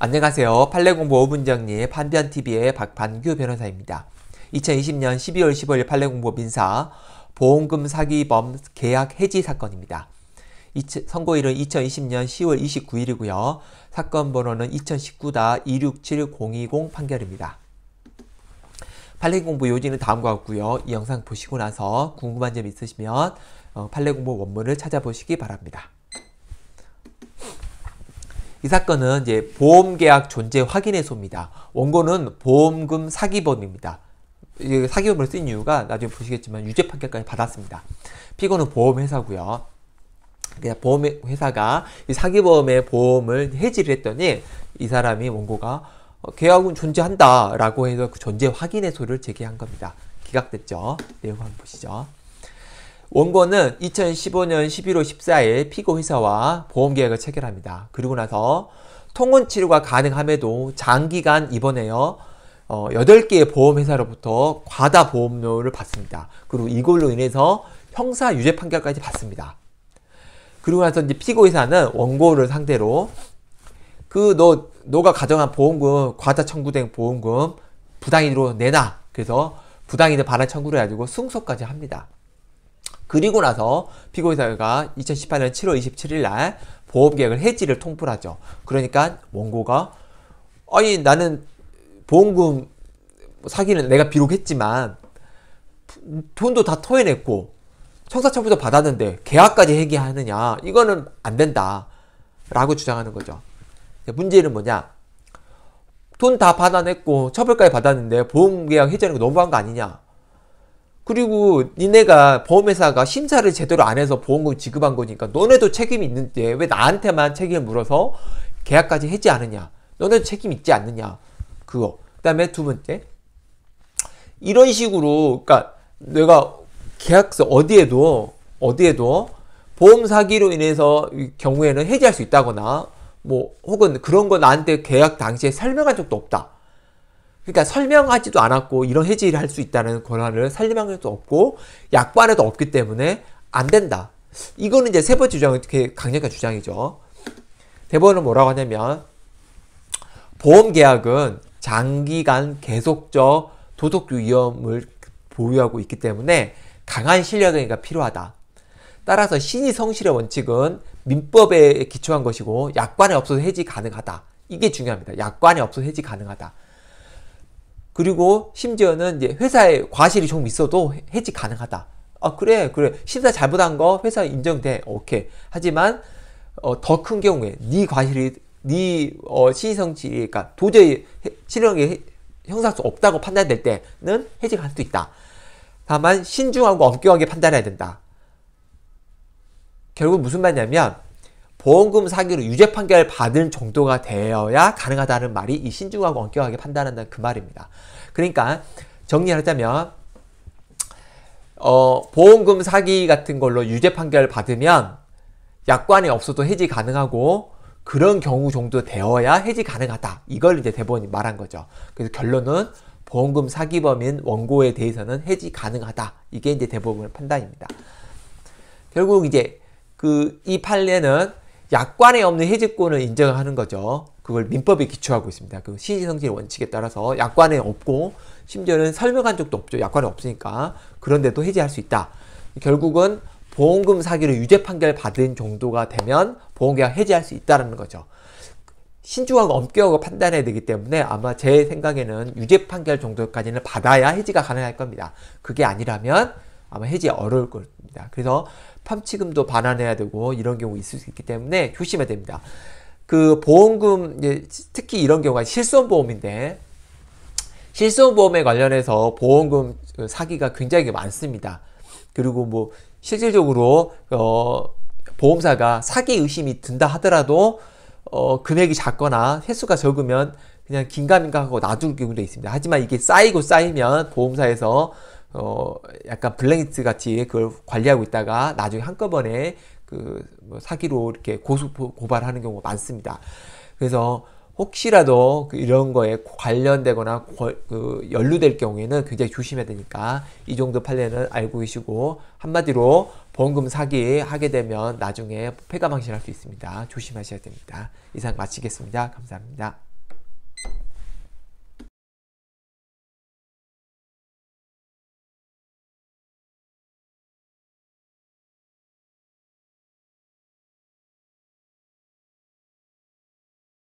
안녕하세요. 판례공부 5분정리 판변TV의 박반규 변호사입니다. 2020년 12월 15일 판례공부 민사 보험금 사기범 계약 해지 사건입니다. 선고일은 2020년 10월 29일이고요. 사건 번호는 2 0 1 9 267020 판결입니다. 판례공부 요지는 다음과 같고요. 이 영상 보시고 나서 궁금한 점 있으시면 어, 판례공부 원문을 찾아보시기 바랍니다. 이 사건은 이제 보험계약 존재 확인해소입니다. 원고는 보험금 사기범입니다. 사기범을 쓴 이유가 나중에 보시겠지만 유죄 판결까지 받았습니다. 피고는 보험회사고요. 보험회사가 이 사기범의 보험을 해지를 했더니 이 사람이 원고가 어, 계약은 존재한다라고 해서 그 존재 확인해소를 제기한 겁니다. 기각됐죠. 내용 한번 보시죠. 원고는 2015년 11월 14일 피고 회사와 보험계약을 체결합니다. 그리고 나서 통원 치료가 가능함에도 장기간 입원하여 어, 8개의 보험회사로부터 과다 보험료를 받습니다. 그리고 이걸로 인해서 형사 유죄 판결까지 받습니다. 그리고 나서 이제 피고 회사는 원고를 상대로 그너 너가 가정한 보험금 과다 청구된 보험금 부당이로 내놔. 그래서 부당이득 반환 청구를 해가지고 승소까지 합니다. 그리고 나서 피고사가 인회 2018년 7월 27일 날 보험계약을 해지를 통보를 하죠. 그러니까 원고가 아니 나는 보험금 사기는 내가 비록 했지만 돈도 다 토해냈고 청사처분도 받았는데 계약까지 해기하느냐 이거는 안 된다 라고 주장하는 거죠. 문제는 뭐냐 돈 다 받아냈고 처벌까지 받았는데 보험계약 해지하는 거 너무한 거 아니냐 그리고 니네가 보험회사가 심사를 제대로 안 해서 보험금 지급한 거니까 너네도 책임이 있는데 왜 나한테만 책임을 물어서 계약까지 했지 않느냐 너네도 책임 있지 않느냐 그거 그 다음에 두 번째 이런 식으로 그러니까 내가 계약서 어디에도 어디에도 보험 사기로 인해서 경우에는 해지할 수 있다거나 뭐 혹은 그런 거 나한테 계약 당시에 설명한 적도 없다 그러니까 설명하지도 않았고 이런 해지를 할 수 있다는 권한을 살림학에도 없고 약관에도 없기 때문에 안 된다. 이거는 이제 세 번째 주장, 은 강력한 주장이죠. 대법원은 뭐라고 하냐면 보험계약은 장기간 계속적 도덕 적 위험을 보유하고 있기 때문에 강한 신뢰관가 필요하다. 따라서 신의 성실의 원칙은 민법에 기초한 것이고 약관에 없어서 해지 가능하다. 이게 중요합니다. 약관에 없어서 해지 가능하다. 그리고 심지어는 이제 회사에 과실이 좀 있어도 해지 가능하다. 아 그래 그래 심사 잘못한 거 회사 인정돼 오케이 하지만 어, 더 큰 경우에 네 과실이 네 어, 시성취 그러니까 도저히 실형이 형사할 수 없다고 판단될 때는 해직할 수 있다. 다만 신중하고 엄격하게 판단해야 된다. 결국 무슨 말이냐면 보험금 사기로 유죄 판결 받은 정도가 되어야 가능하다는 말이 이 신중하고 엄격하게 판단한다는 그 말입니다. 그러니까 정리하자면 어, 보험금 사기 같은 걸로 유죄 판결 받으면 약관이 없어도 해지 가능하고 그런 경우 정도 되어야 해지 가능하다. 이걸 이제 대법원이 말한 거죠. 그래서 결론은 보험금 사기범인 원고에 대해서는 해지 가능하다. 이게 이제 대법원의 판단입니다. 결국 이제 그 이 판례는 약관에 없는 해제권을 인정하는 거죠. 그걸 민법에 기초하고 있습니다. 그 시의성질 원칙에 따라서 약관에 없고 심지어는 설명한 적도 없죠. 약관에 없으니까 그런데도 해지할수 있다. 결국은 보험금 사기로 유죄 판결 받은 정도가 되면 보험계약 해지할수 있다라는 거죠. 신중하고 엄격하게 판단해야 되기 때문에 아마 제 생각에는 유죄 판결 정도까지는 받아야 해지가 가능할 겁니다. 그게 아니라면 아마 해지 어려울 겁니다. 그래서 팜치금도 반환해야 되고 이런 경우 있을 수 있기 때문에 조심해야 됩니다. 그 보험금 특히 이런 경우가 실손보험인데 실손보험에 관련해서 보험금 사기가 굉장히 많습니다. 그리고 뭐 실질적으로 어, 보험사가 사기 의심이 든다 하더라도 어, 금액이 작거나 횟수가 적으면 그냥 긴가민가 하고 놔둘 경우도 있습니다. 하지만 이게 쌓이고 쌓이면 보험사에서 어 약간 블랙리스트 같이 그걸 관리하고 있다가 나중에 한꺼번에 그뭐 사기로 이렇게 고소 고발하는 경우가 많습니다. 그래서 혹시라도 그 이런 거에 관련되거나 그 연루될 경우에는 굉장히 조심해야 되니까 이 정도 판례는 알고 계시고 한마디로 보험금 사기 하게 되면 나중에 폐가망신할 수 있습니다. 조심하셔야 됩니다. 이상 마치겠습니다. 감사합니다.